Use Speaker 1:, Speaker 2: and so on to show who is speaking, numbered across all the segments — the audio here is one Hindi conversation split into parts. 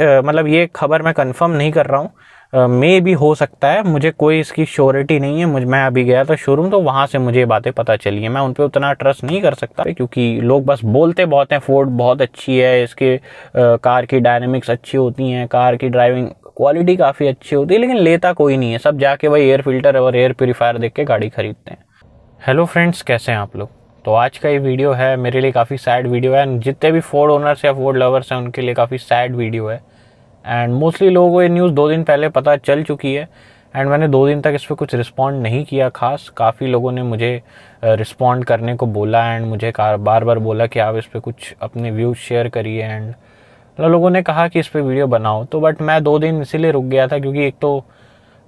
Speaker 1: मतलब ये खबर मैं कंफर्म नहीं कर रहा हूँ मे भी हो सकता है मुझे कोई इसकी श्योरिटी नहीं है मुझ मैं अभी गया था शोरूम तो वहाँ से मुझे बातें पता चली है मैं उन पर उतना ट्रस्ट नहीं कर सकता क्योंकि लोग बस बोलते बहुत हैं फोर्ड बहुत अच्छी है इसके आ, कार की डायनेमिक्स अच्छी होती हैं कार की ड्राइविंग क्वालिटी काफ़ी अच्छी होती है लेकिन लेता कोई नहीं है सब जाके वही एयर फिल्टर और एयर प्योरीफायर देख के गाड़ी खरीदते हैं हेलो फ्रेंड्स कैसे हैं आप लोग तो आज का ये वीडियो है मेरे लिए काफ़ी सैड वीडियो है जितने भी फोर्ड ओनर्स या फोर्ड लवर्स हैं उनके लिए काफ़ी सैड वीडियो है एंड मोस्टली लोगों को ये न्यूज़ दो दिन पहले पता चल चुकी है एंड मैंने दो दिन तक इस पर कुछ रिस्पॉन्ड नहीं किया खास काफ़ी लोगों ने मुझे रिस्पॉन्ड करने को बोला एंड मुझे बार बार बोला कि आप इस पर कुछ अपने व्यूज़ शेयर करिए एंड मतलब लोगों ने कहा कि इस पर वीडियो बनाओ तो बट मैं दो दिन इसीलिए रुक गया था क्योंकि एक तो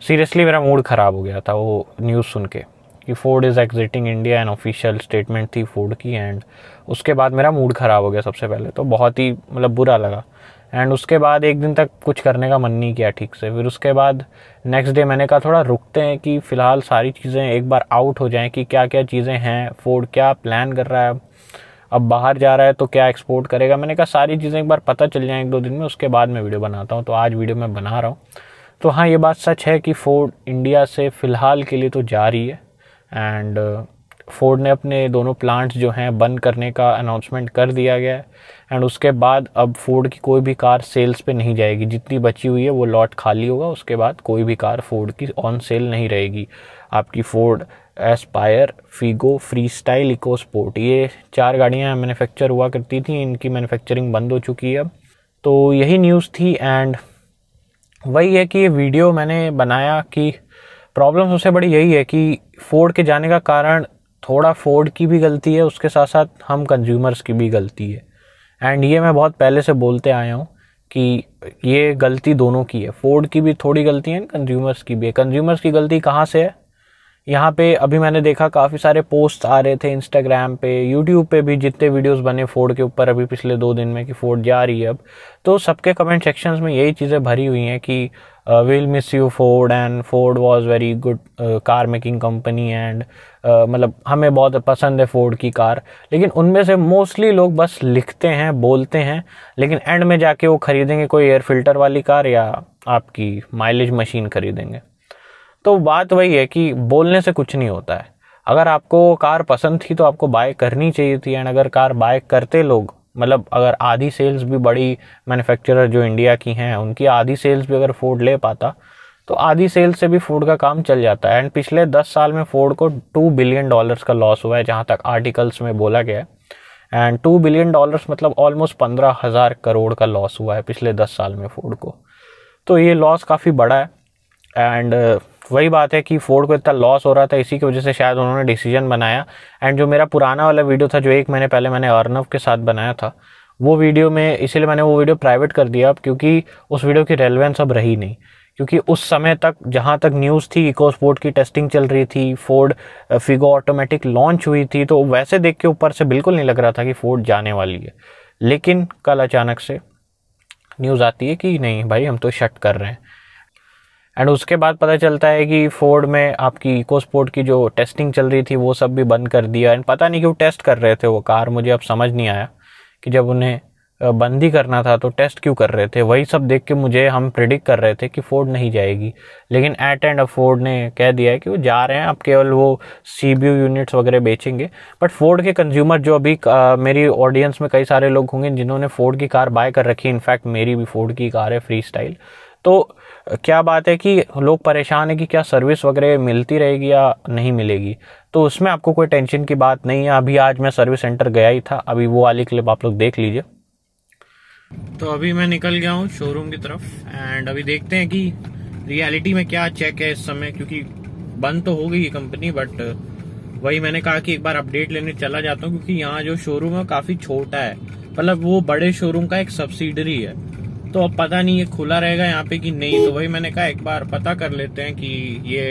Speaker 1: सीरियसली मेरा मूड ख़राब हो गया था वो न्यूज़ सुन के कि Ford is exiting India and official statement थी फोर्ड की एंड उसके बाद मेरा मूड ख़राब हो गया सबसे पहले तो बहुत ही मतलब बुरा लगा एंड उसके बाद एक दिन तक कुछ करने का मन नहीं किया ठीक से फिर उसके बाद नेक्स्ट डे मैंने कहा थोड़ा रुकते हैं कि फ़िलहाल सारी चीज़ें एक बार आउट हो जाएं कि क्या क्या चीज़ें हैं फोर्ड क्या प्लान कर रहा है अब बाहर जा रहा है तो क्या एक्सपोर्ट करेगा मैंने कहा सारी चीज़ें एक बार पता चल जाएँ एक दो दिन में उसके बाद मैं वीडियो बनाता हूँ तो आज वीडियो मैं बना रहा हूँ तो हाँ ये बात सच है कि फोर्ड इंडिया से फ़िलहाल के लिए तो जा रही है एंड फोर्ड ने अपने दोनों प्लांट्स जो हैं बंद करने का अनाउंसमेंट कर दिया गया है एंड उसके बाद अब फोर्ड की कोई भी कार सेल्स पे नहीं जाएगी जितनी बची हुई है वो लॉट खाली होगा उसके बाद कोई भी कार फोर्ड की ऑन सेल नहीं रहेगी आपकी Ford Aspire Figo Freestyle EcoSport ये चार गाड़ियाँ मैनुफैक्चर हुआ करती थी इनकी मैनुफेक्चरिंग बंद हो चुकी है अब तो यही न्यूज़ थी एंड वही है कि ये वीडियो मैंने बनाया कि प्रॉब्लम सबसे बड़ी यही है कि फोर्ड के जाने का कारण थोड़ा फोर्ड की भी गलती है उसके साथ साथ हम कंज्यूमर्स की भी गलती है एंड ये मैं बहुत पहले से बोलते आया हूँ कि ये गलती दोनों की है फोर्ड की भी थोड़ी गलती है कंज्यूमर्स की भी है कंज्यूमर्स की गलती कहाँ से है यहाँ पे अभी मैंने देखा काफ़ी सारे पोस्ट आ रहे थे इंस्टाग्राम पे यूट्यूब पे भी जितने वीडियोस बने फोर्ड के ऊपर अभी पिछले दो दिन में कि फोर्ड जा रही है अब तो सबके कमेंट सेक्शंस में यही चीज़ें भरी हुई हैं कि will miss you Ford and Ford was very good car making company and मतलब हमें बहुत पसंद है फोर्ड की कार लेकिन उनमें से मोस्टली लोग बस लिखते हैं बोलते हैं लेकिन एंड में जाके वो ख़रीदेंगे कोई एयर फिल्टर वाली कार या आपकी माइलेज मशीन ख़रीदेंगे तो बात वही है कि बोलने से कुछ नहीं होता है अगर आपको कार पसंद थी तो आपको बाय करनी चाहिए थी एंड अगर कार बाय करते लोग मतलब अगर आधी सेल्स भी बड़ी मैन्युफैक्चरर जो इंडिया की हैं उनकी आधी सेल्स भी अगर फोर्ड ले पाता तो आधी सेल से भी फूड का काम चल जाता है एंड पिछले दस साल में फोर्ड को टू बिलियन डॉलर्स का लॉस हुआ है जहाँ तक आर्टिकल्स में बोला गया है एंड टू बिलियन डॉलर्स मतलब ऑलमोस्ट पंद्रह हज़ार करोड़ का लॉस हुआ है पिछले दस साल में फोर्ड को तो ये लॉस काफ़ी बड़ा है एंड वही बात है कि फोर्ड को इतना लॉस हो रहा था इसी की वजह से शायद उन्होंने डिसीजन बनाया एंड जो मेरा पुराना वाला वीडियो था जो एक महीने पहले मैंने अर्नव के साथ बनाया था वो वीडियो में इसीलिए मैंने वो वीडियो प्राइवेट कर दिया अब क्योंकि उस वीडियो की रेलिवेंस अब रही नहीं क्योंकि उस समय तक जहाँ तक न्यूज़ थी इकोस्पोर्ट की टेस्टिंग चल रही थी फोर्ड फिगो ऑटोमेटिक लॉन्च हुई थी तो वैसे देख के ऊपर से बिल्कुल नहीं लग रहा था कि फोर्ड जाने वाली है लेकिन कल अचानक से न्यूज़ आती है कि नहीं भाई हम तो शट कर रहे हैं एंड उसके बाद पता चलता है कि फोर्ड में आपकी इको स्पोर्ट की जो टेस्टिंग चल रही थी वो सब भी बंद कर दिया एंड पता नहीं क्यों टेस्ट कर रहे थे वो कार मुझे अब समझ नहीं आया कि जब उन्हें बंदी करना था तो टेस्ट क्यों कर रहे थे वही सब देख के मुझे हम प्रिडिक्ट कर रहे थे कि फोर्ड नहीं जाएगी लेकिन एट एंड अब फोर्ड ने कह दिया है कि वो जा रहे हैं अब केवल वो सी बी यूनिट्स वगैरह बेचेंगे बट फोर्ड के कंज्यूमर जो अभी आ, मेरी ऑडियंस में कई सारे लोग होंगे जिन्होंने फोर्ड की कार बाय कर रखी इनफैक्ट मेरी भी फोर्ड की कार है फ्री स्टाइल तो क्या बात है कि लोग परेशान है कि क्या सर्विस वगैरह मिलती रहेगी या नहीं मिलेगी तो उसमें आपको कोई टेंशन की बात नहीं है अभी आज मैं सर्विस सेंटर गया ही था अभी वो वाली क्लिप आप लोग देख लीजिए तो अभी मैं निकल गया हूँ शोरूम की तरफ एंड अभी देखते हैं कि रियलिटी में क्या चेक है इस समय क्योंकि बंद तो हो गई है कंपनी बट वही मैंने कहा कि एक बार अपडेट लेने चला जाता हूँ क्योंकि यहाँ जो शोरूम है काफी छोटा है मतलब वो बड़े शोरूम का एक सब्सिडरी है तो अब पता नहीं ये खुला रहेगा यहाँ पे कि नहीं तो वही मैंने कहा एक बार पता कर लेते हैं कि ये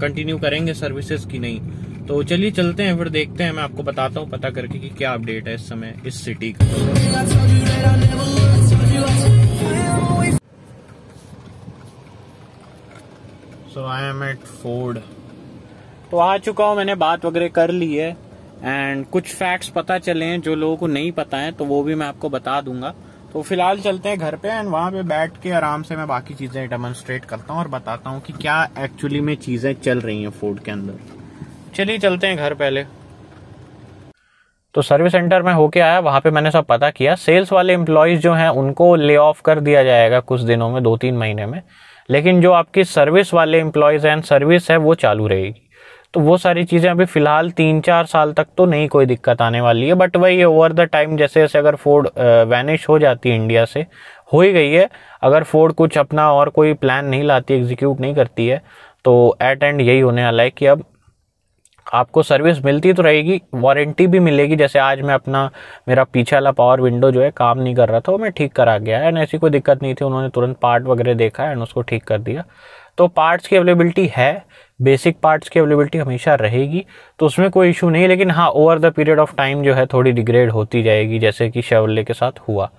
Speaker 1: कंटिन्यू करेंगे सर्विसेज की नहीं तो चलिए चलते हैं फिर देखते हैं मैं आपको बताता हूँ पता करके कि क्या अपडेट है इस समय इस सिटी का so I am at Ford तो आ चुका हूँ मैंने बात वगैरह कर ली है एंड कुछ फैक्ट्स पता चले हैं जो लोगों को नहीं पता है तो वो भी मैं आपको बता दूंगा तो फिलहाल चलते हैं घर पे एंड वहाँ पे बैठ के आराम से मैं बाकी चीजें डेमोन्स्ट्रेट करता हूँ और बताता हूँ कि क्या एक्चुअली में चीजें चल रही हैं फोर्ड के अंदर चलिए चलते हैं घर पहले तो सर्विस सेंटर में होके आया वहाँ पे मैंने सब पता किया सेल्स वाले एम्प्लॉयज़ जो हैं उनको ले ऑफ कर दिया जाएगा कुछ दिनों में दो तीन महीने में लेकिन जो आपकी सर्विस वाले एम्प्लॉयज़ एंड सर्विस है वो चालू रहेगी तो वो सारी चीज़ें अभी फ़िलहाल तीन चार साल तक तो नहीं कोई दिक्कत आने वाली है बट वही ओवर द टाइम जैसे जैसे अगर फोर्ड वैनिश हो जाती है इंडिया से हो ही गई है अगर फोर्ड कुछ अपना और कोई प्लान नहीं लाती एग्जीक्यूट नहीं करती है तो एट एंड यही होने वाला है कि अब आपको सर्विस मिलती तो रहेगी वारंटी भी मिलेगी जैसे आज मैं अपना मेरा पीछे वाला पावर विंडो जो है काम नहीं कर रहा था वो मैं ठीक करा गया एंड ऐसी कोई दिक्कत नहीं थी उन्होंने तुरंत पार्ट वगैरह देखा एंड उसको ठीक कर दिया तो पार्ट्स की अवेलेबिलिटी है बेसिक पार्ट्स की अवेलेबिलिटी हमेशा रहेगी तो उसमें कोई इशू नहीं लेकिन हाँ over the period of time जो है थोड़ी डिग्रेड होती जाएगी जैसे कि शेवल्ले के साथ हुआ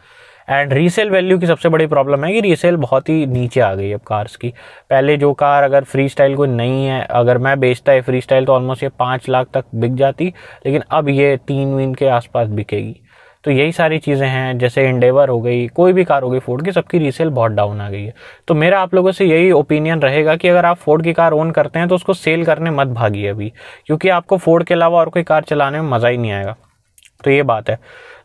Speaker 1: एंड रीसेल वैल्यू की सबसे बड़ी प्रॉब्लम है कि रीसेल बहुत ही नीचे आ गई अब कार्स की पहले जो कार अगर फ्री स्टाइल कोई नहीं है अगर मैं बेचता है फ्री स्टाइल तो ऑलमोस्ट ये पाँच लाख तक बिक जाती लेकिन अब ये तीन वीन के आसपास बिकेगी तो यही सारी चीज़ें हैं जैसे इंडेवर हो गई कोई भी कार हो गई फोर्ड की सबकी रीसेल बहुत डाउन आ गई है तो मेरा आप लोगों से यही ओपिनियन रहेगा कि अगर आप फोर्ड की कार ओन करते हैं तो उसको सेल करने मत भागिए अभी क्योंकि आपको फोर्ड के अलावा और कोई कार चलाने में मज़ा ही नहीं आएगा तो ये बात है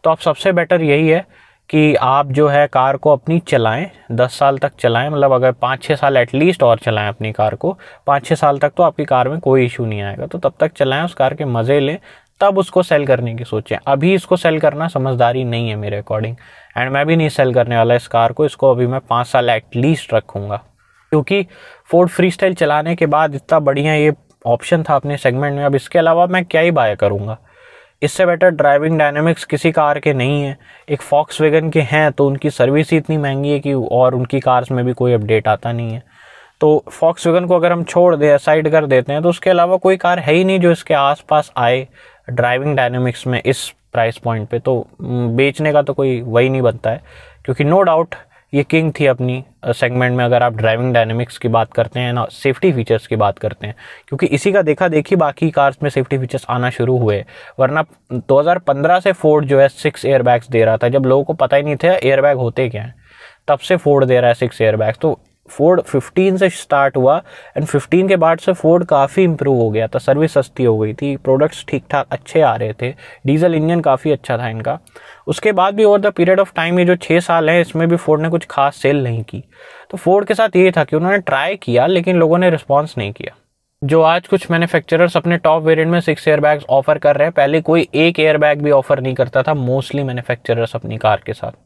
Speaker 1: तो आप सबसे बेटर यही है कि आप जो है कार को अपनी चलाएं दस साल तक चलाएं मतलब अगर पाँच छः साल एटलीस्ट और चलाएं अपनी कार को पाँच छः साल तक तो आपकी कार में कोई इशू नहीं आएगा तो तब तक चलाएं उस कार के मज़े लें तब उसको सेल करने की सोचें अभी इसको सेल करना समझदारी नहीं है मेरे अकॉर्डिंग एंड मैं भी नहीं सेल करने वाला इस कार को इसको अभी मैं पाँच साल एटलीस्ट रखूँगा क्योंकि फोर्ड फ्री चलाने के बाद इतना बढ़िया ये ऑप्शन था अपने सेगमेंट में अब इसके अलावा मैं क्या ही बाय करूँगा इससे बेटर ड्राइविंग डायनेमिक्स किसी कार के नहीं है एक फॉक्स वेगन के हैं तो उनकी सर्विस ही इतनी महंगी है कि और उनकी कार्स में भी कोई अपडेट आता नहीं है तो फॉक्स वेगन को अगर हम छोड़ दें साइड कर देते हैं तो उसके अलावा कोई कार है ही नहीं जो इसके आसपास आए ड्राइविंग डायनेमिक्स में इस प्राइस पॉइंट पे तो बेचने का तो कोई वही नहीं बनता है क्योंकि नो डाउट ये किंग थी अपनी सेगमेंट में अगर आप ड्राइविंग डायनेमिक्स की बात करते हैं ना सेफ्टी फीचर्स की बात करते हैं क्योंकि इसी का देखा देखी बाकी कार्स में सेफ्टी फीचर्स आना शुरू हुए वरना 2015 से फोर्ड जो है सिक्स एयरबैग्स दे रहा था जब लोगों को पता ही नहीं था एयरबैग होते क्या हैं तब से फोर्ड दे रहा है सिक्स एयरबैग्स तो फोर्ड 15 से स्टार्ट हुआ एंड 15 के बाद से फोर्ड काफ़ी इंप्रूव हो गया था सर्विस सस्ती हो गई थी प्रोडक्ट्स ठीक ठाक अच्छे आ रहे थे डीजल इंजन काफ़ी अच्छा था इनका उसके बाद भी over the period of time ये जो छः साल हैं इसमें भी फोर्ड ने कुछ खास सेल नहीं की तो फोर्ड के साथ ये था कि उन्होंने ट्राई किया लेकिन लोगों ने रिस्पॉन्स नहीं किया जो आज कुछ मैन्युफैक्चरर्स अपने टॉप वेरिएंट में सिक्स एयरबैग्स ऑफर कर रहे हैं पहले कोई एक एयर बैग भी ऑफर नहीं करता था मोस्टली मैन्युफैक्चरर्स अपनी कार के साथ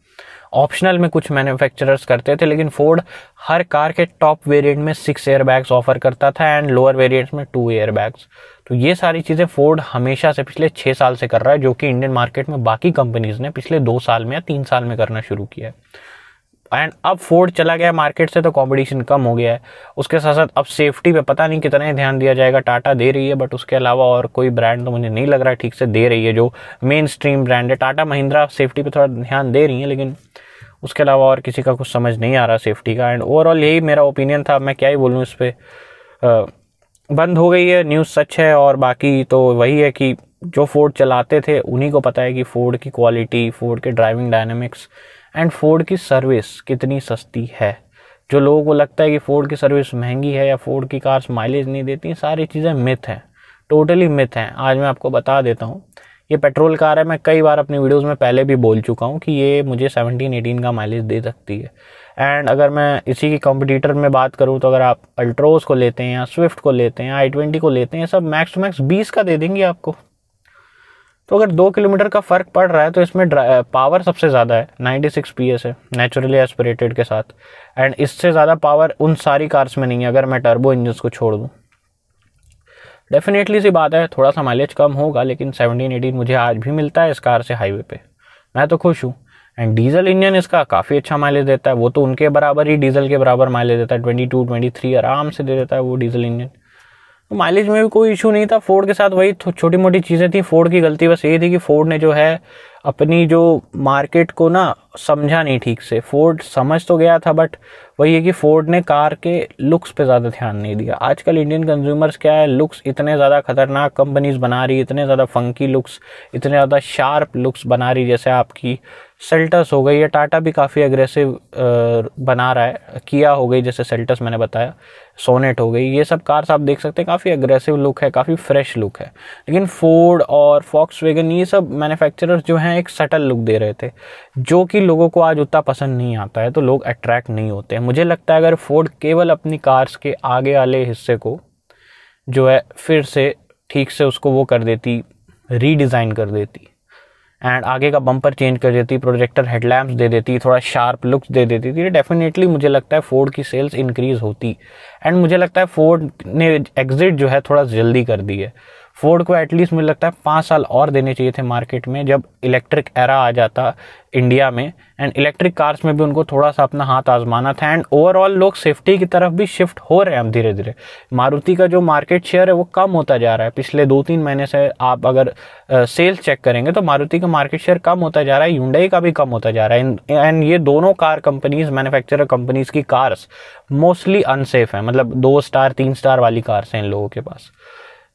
Speaker 1: ऑप्शनल में कुछ मैन्युफैक्चरर्स करते थे लेकिन फोर्ड हर कार के टॉप वेरिएंट में सिक्स एयरबैग्स ऑफर करता था एंड लोअर वेरिएंट्स में टू एयरबैग्स तो ये सारी चीज़ें फोर्ड हमेशा से पिछले छः साल से कर रहा है जो कि इंडियन मार्केट में बाकी कंपनीज़ ने पिछले दो साल में या तीन साल में करना शुरू किया है एंड अब फोर्ड चला गया मार्केट से तो कॉम्पिटिशन कम हो गया है उसके साथ साथ अब सेफ्टी पे पता नहीं कितना ही ध्यान दिया जाएगा टाटा दे रही है बट उसके अलावा और कोई ब्रांड तो मुझे नहीं लग रहा है ठीक से दे रही है जो मेन स्ट्रीम ब्रांड है टाटा महिंद्रा सेफ्टी पे थोड़ा ध्यान दे रही है लेकिन उसके अलावा और किसी का कुछ समझ नहीं आ रहा सेफ्टी का एंड ओवरऑल यही मेरा ओपिनियन था मैं क्या ही बोलूँ इस पर बंद हो गई है न्यूज़ सच है और बाकी तो वही है कि जो फोर्ड चलाते थे उन्हीं को पता है कि फोर्ड की क्वालिटी फोर्ड के ड्राइविंग डायनेमिक्स एंड फोर्ड की सर्विस कितनी सस्ती है जो लोगों को लगता है कि फोर्ड की सर्विस महंगी है या फोर्ड की कार्स माइलेज नहीं देती सारी चीज़ें मिथ हैं टोटली मिथ हैं आज मैं आपको बता देता हूँ ये पेट्रोल कार है मैं कई बार अपनी वीडियोस में पहले भी बोल चुका हूँ कि ये मुझे 17 18 का माइलेज दे सकती है एंड अगर मैं इसी की कॉम्पिटिटर में बात करूँ तो अगर आप अल्ट्रोज़ को लेते हैं या स्विफ्ट को लेते हैं आई ट्वेंटी को लेते हैं सब मैक्स टू मैक्स बीस का दे देंगे आपको तो अगर दो किलोमीटर का फ़र्क पड़ रहा है तो इसमें पावर सबसे ज़्यादा है 96 सिक्स पी एस है नेचुरली एस्परेटेड के साथ एंड इससे ज़्यादा पावर उन सारी कार्स में नहीं है अगर मैं टर्बो इंजन्स को छोड़ दूँ डेफिनेटली सी बात है थोड़ा सा माइलेज कम होगा लेकिन सेवनटीन एटीन मुझे आज भी मिलता है इस कार से हाईवे पर मैं तो खुश हूँ एंड डीजल इंजन इसका काफ़ी अच्छा माइलेज देता है वो तो उनके बराबर ही डीजल के बराबर माइलेज देता है ट्वेंटी टू ट्वेंटी थ्री आराम से दे देता है वो डीजल इंजन माइलेज तो में भी कोई इशू नहीं था फोर्ड के साथ वही छोटी मोटी चीज़ें थी फोर्ड की गलती बस ये थी कि फोर्ड ने जो है अपनी जो मार्केट को ना समझा नहीं ठीक से फोर्ड समझ तो गया था बट वही है कि फोर्ड ने कार के लुक्स पे ज़्यादा ध्यान नहीं दिया आजकल इंडियन कंज्यूमर्स क्या है लुक्स इतने ज़्यादा खतरनाक कंपनीज बना रही इतने ज़्यादा फंकी लुक्स इतने ज़्यादा शार्प लुक्स बना रही जैसे आपकी सेल्टस हो गई या टाटा भी काफ़ी अग्रेसिव बना रहा है किया हो गई जैसे सेल्टस मैंने बताया सोनेट हो गई ये सब कार्स आप देख सकते हैं काफ़ी अग्रेसिव लुक है काफ़ी फ्रेश लुक है लेकिन फोर्ड और फॉक्स ये सब मैन्युफैक्चरर्स जो हैं एक सटल लुक दे रहे थे जो कि लोगों को आज उतना पसंद नहीं आता है तो लोग अट्रैक्ट नहीं होते हैं मुझे लगता है अगर फोर्ड केवल अपनी कार्स के आगे वाले हिस्से को जो है फिर से ठीक से उसको वो कर देती रीडिज़ाइन कर देती एंड आगे का बम्पर चेंज कर देती प्रोजेक्टर हेडलैम्प्स दे देती थोड़ा शार्प लुक्स दे देती थी तो डेफिनेटली मुझे लगता है फोर्ड की सेल्स इंक्रीज़ होती एंड मुझे लगता है फोर्ड ने एग्ज़िट जो है थोड़ा जल्दी कर दी है फोर्ड को एटलीस्ट मुझे लगता है पाँच साल और देने चाहिए थे मार्केट में जब इलेक्ट्रिक एरा आ जाता इंडिया में एंड इलेक्ट्रिक कार्स में भी उनको थोड़ा सा अपना हाथ आजमाना था एंड ओवरऑल लोग सेफ्टी की तरफ भी शिफ्ट हो रहे हैं हम धीरे धीरे मारुति का जो मार्केट शेयर है वो कम होता जा रहा है पिछले दो तीन महीने से आप अगर सेल्स चेक करेंगे तो मारुति का मार्केट शेयर कम होता जा रहा है यूंडई का भी कम होता जा रहा है एंड ये दोनों कार कंपनीज मैन्युफैक्चरर कंपनीज की कार्स मोस्टली अनसेफ हैं मतलब दो स्टार तीन स्टार वाली कार्स हैं इन लोगों के पास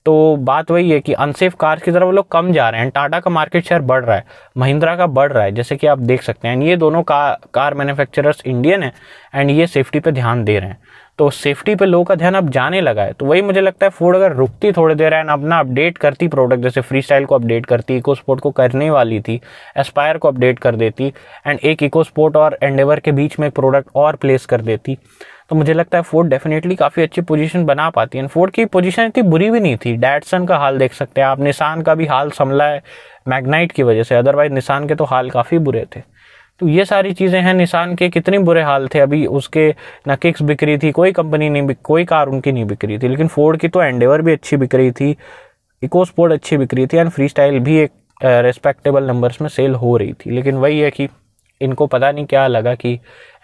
Speaker 1: तो बात वही है कि अनसेफ कार की तरफ लोग कम जा रहे हैं टाटा का मार्केट शेयर बढ़ रहा है महिंद्रा का बढ़ रहा है जैसे कि आप देख सकते हैं ये दोनों का कार मैन्युफैक्चरर्स इंडियन है एंड ये सेफ्टी पे ध्यान दे रहे हैं तो सेफ्टी पे लोगों का ध्यान अब जाने लगा है तो वही मुझे लगता है फोर्ड अगर रुकती थोड़ी देर एंड अपना अपडेट करती प्रोडक्ट जैसे फ्री स्टाइल को अपडेट करती इको स्पोर्ट को करने वाली थी एस्पायर को अपडेट कर देती एंड एक इको स्पोर्ट और एंडेवर के बीच में एक प्रोडक्ट और प्लेस कर देती तो मुझे लगता है फोर्ड डेफिनेटली काफ़ी अच्छी पोजीशन बना पाती है फोर्ड की पोजीशन इतनी बुरी भी नहीं थी डैटसन का हाल देख सकते हैं आप निशान का भी हाल संभला है मैगनाइट की वजह से अदरवाइज निशान के तो हाल काफ़ी बुरे थे तो ये सारी चीज़ें हैं निशान के कितने बुरे हाल थे अभी उसके न किक्स बिक रही थी कोई कंपनी नहीं बिक कोई कार उनकी नहीं बिक रही थी लेकिन फोर्ड की तो एंडेवर भी अच्छी बिक रही थी इको स्पोर्ट अच्छी बिक रही थी एंड फ्री स्टाइल भी एक रेस्पेक्टेबल नंबर्स में सेल हो रही थी लेकिन वही है कि इनको पता नहीं क्या लगा कि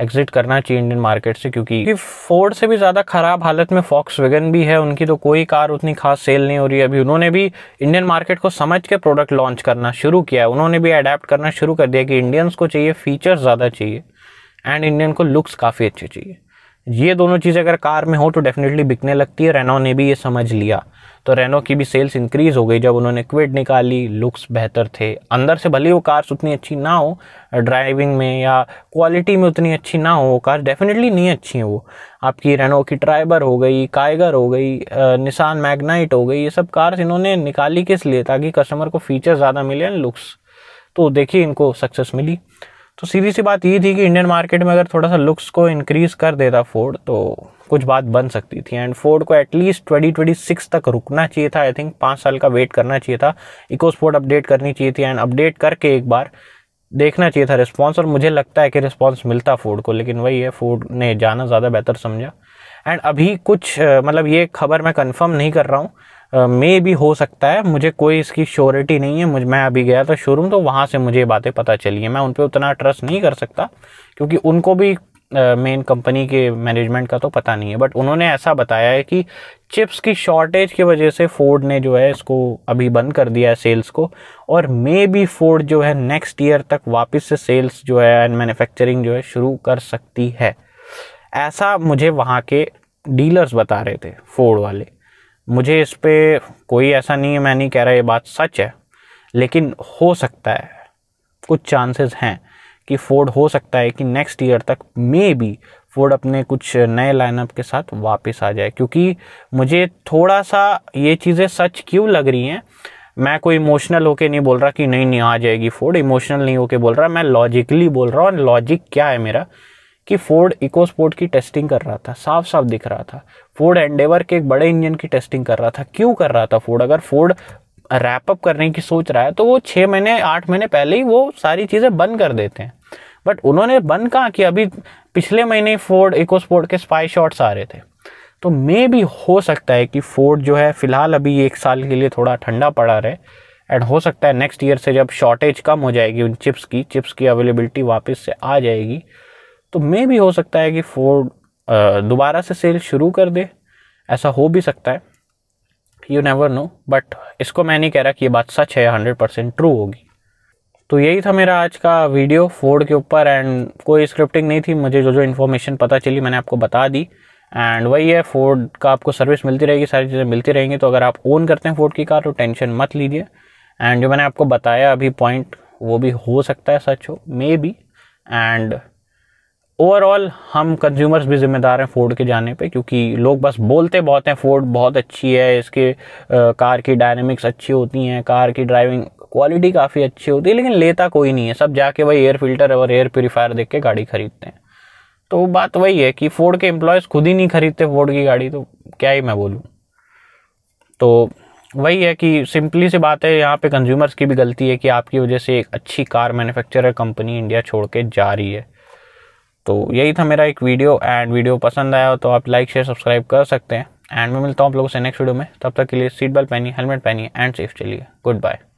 Speaker 1: एग्जिट करना चाहिए इंडियन मार्केट से क्योंकि फोर्ड से भी ज़्यादा ख़राब हालत में फॉक्स वेगन भी है उनकी तो कोई कार उतनी खास सेल नहीं हो रही है अभी उन्होंने भी इंडियन मार्केट को समझ के प्रोडक्ट लॉन्च करना शुरू किया है उन्होंने भी अडेप्ट करना शुरू कर दिया कि इंडियंस को चाहिए फीचर ज़्यादा चाहिए एंड इंडियन को लुक्स काफ़ी अच्छे चाहिए ये दोनों चीज़ें अगर कार में हो तो डेफिनेटली बिकने लगती है रेनो ने भी ये समझ लिया तो रेनो की भी सेल्स इंक्रीज हो गई जब उन्होंने क्विड निकाली लुक्स बेहतर थे अंदर से भले वो कार्स उतनी अच्छी ना हो ड्राइविंग में या क्वालिटी में उतनी अच्छी ना हो वो कार डेफिनेटली नहीं अच्छी हैं वो आपकी रेनो की ट्राइबर हो गई काइगर हो गई निशान मैगनाइट हो गई ये सब कार्स इन्होंने निकाली किस लिए ताकि कस्टमर को फीचर ज़्यादा मिले लुक्स तो देखिए इनको सक्सेस मिली तो सीधी सी बात ये थी कि इंडियन मार्केट में अगर थोड़ा सा लुक्स को इंक्रीज कर देता फोर्ड तो कुछ बात बन सकती थी एंड फोर्ड को एटलीस्ट ट्वेंटी ट्वेंटी सिक्स तक रुकना चाहिए था आई थिंक पाँच साल का वेट करना चाहिए था इको स्पोर्ट अपडेट करनी चाहिए थी एंड अपडेट करके एक बार देखना चाहिए था रिस्पॉन्स और मुझे लगता है कि रिस्पॉन्स मिलता फोर्ड को लेकिन वही है फोर्ड ने जाना ज़्यादा बेहतर समझा एंड अभी कुछ मतलब ये खबर मैं कंफर्म नहीं कर रहा हूँ मे भी हो सकता है मुझे कोई इसकी श्योरिटी नहीं है मुझ मैं अभी गया था शोरूम तो वहाँ से मुझे बातें पता चली है मैं उन पर उतना ट्रस्ट नहीं कर सकता क्योंकि उनको भी मेन कंपनी के मैनेजमेंट का तो पता नहीं है बट उन्होंने ऐसा बताया है कि चिप्स की शॉर्टेज की वजह से फोर्ड ने जो है इसको अभी बंद कर दिया है सेल्स को और मे बी फोर्ड जो है नेक्स्ट ईयर तक वापस से सेल्स जो है एंड मैन्युफैक्चरिंग जो है शुरू कर सकती है ऐसा मुझे वहाँ के डीलर्स बता रहे थे फोर्ड वाले मुझे इस पर कोई ऐसा नहीं है मैं नहीं कह रहा ये बात सच है लेकिन हो सकता है कुछ चांसेस हैं कि फोर्ड हो सकता है कि नेक्स्ट ईयर तक मे बी फोर्ड अपने कुछ नए लाइनअप के साथ वापस आ जाए क्योंकि मुझे थोड़ा सा ये चीज़ें सच क्यों लग रही हैं मैं कोई इमोशनल होके नहीं बोल रहा कि नहीं नहीं आ जाएगी फोर्ड इमोशनल नहीं होके बोल रहा मैं लॉजिकली बोल रहा हूँ लॉजिक क्या है मेरा कि फोर्ड इकोस्पोर्ट की टेस्टिंग कर रहा था साफ साफ दिख रहा था फोर्ड एंडेवर के एक बड़े इंजन की टेस्टिंग कर रहा था क्यों कर रहा था फोर्ड अगर फोर्ड रैप अप करने की सोच रहा है तो वो छः महीने आठ महीने पहले ही वो सारी चीज़ें बंद कर देते हैं बट उन्होंने बंद कहा कि अभी पिछले महीने फोर्ड इकोस्पोर्ट के स्पाई शॉट्स आ रहे थे तो मे भी हो सकता है कि फोर्ड जो है फिलहाल अभी एक साल के लिए थोड़ा ठंडा पड़ा रहे एंड हो सकता है नेक्स्ट ईयर से जब शॉर्टेज कम हो जाएगी उन चिप्स की चिप्स की अवेलेबिलिटी वापस से आ जाएगी तो मे भी हो सकता है कि फोर्ड दोबारा से सेल शुरू कर दे ऐसा हो भी सकता है यू नेवर नो बट इसको मैं नहीं कह रहा कि ये बात सच है हंड्रेड परसेंट ट्रू होगी तो यही था मेरा आज का वीडियो फोर्ड के ऊपर एंड कोई स्क्रिप्टिंग नहीं थी मुझे जो जो इन्फॉर्मेशन पता चली मैंने आपको बता दी एंड वही है फोर्ड का आपको सर्विस मिलती रहेगी सारी चीज़ें मिलती रहेंगी तो अगर आप ओन करते हैं फोर्ड की कार तो टेंशन मत लीजिए एंड जो मैंने आपको बताया अभी पॉइंट वो भी हो सकता है सच हो मे बी एंड ओवरऑल हम कंज्यूमर्स भी जिम्मेदार हैं फोर्ड के जाने पे क्योंकि लोग बस बोलते बहुत हैं फोर्ड बहुत अच्छी है इसके आ, कार की डायनेमिक्स अच्छी होती हैं कार की ड्राइविंग क्वालिटी काफ़ी अच्छी होती है लेकिन लेता कोई नहीं है सब जाके वही एयर फिल्टर और एयर प्योरीफायर देख के गाड़ी खरीदते हैं तो बात वही है कि फोर्ड के एम्प्लॉयज़ खुद ही नहीं खरीदते फोर्ड की गाड़ी तो क्या ही मैं बोलूँ तो वही है कि सिंपली सी बात है यहाँ पे कंज्यूमर्स की भी गलती है कि आपकी वजह से एक अच्छी कार मैन्युफैक्चरर कंपनी इंडिया छोड़ के जा रही है तो यही था मेरा एक वीडियो एंड वीडियो पसंद आया हो तो आप लाइक शेयर सब्सक्राइब कर सकते हैं एंड मैं मिलता हूँ आप लोगों से नेक्स्ट वीडियो में तब तक के लिए सीट बेल्ट पहनी हेलमेट पहनी एंड सेफ चलिए गुड बाय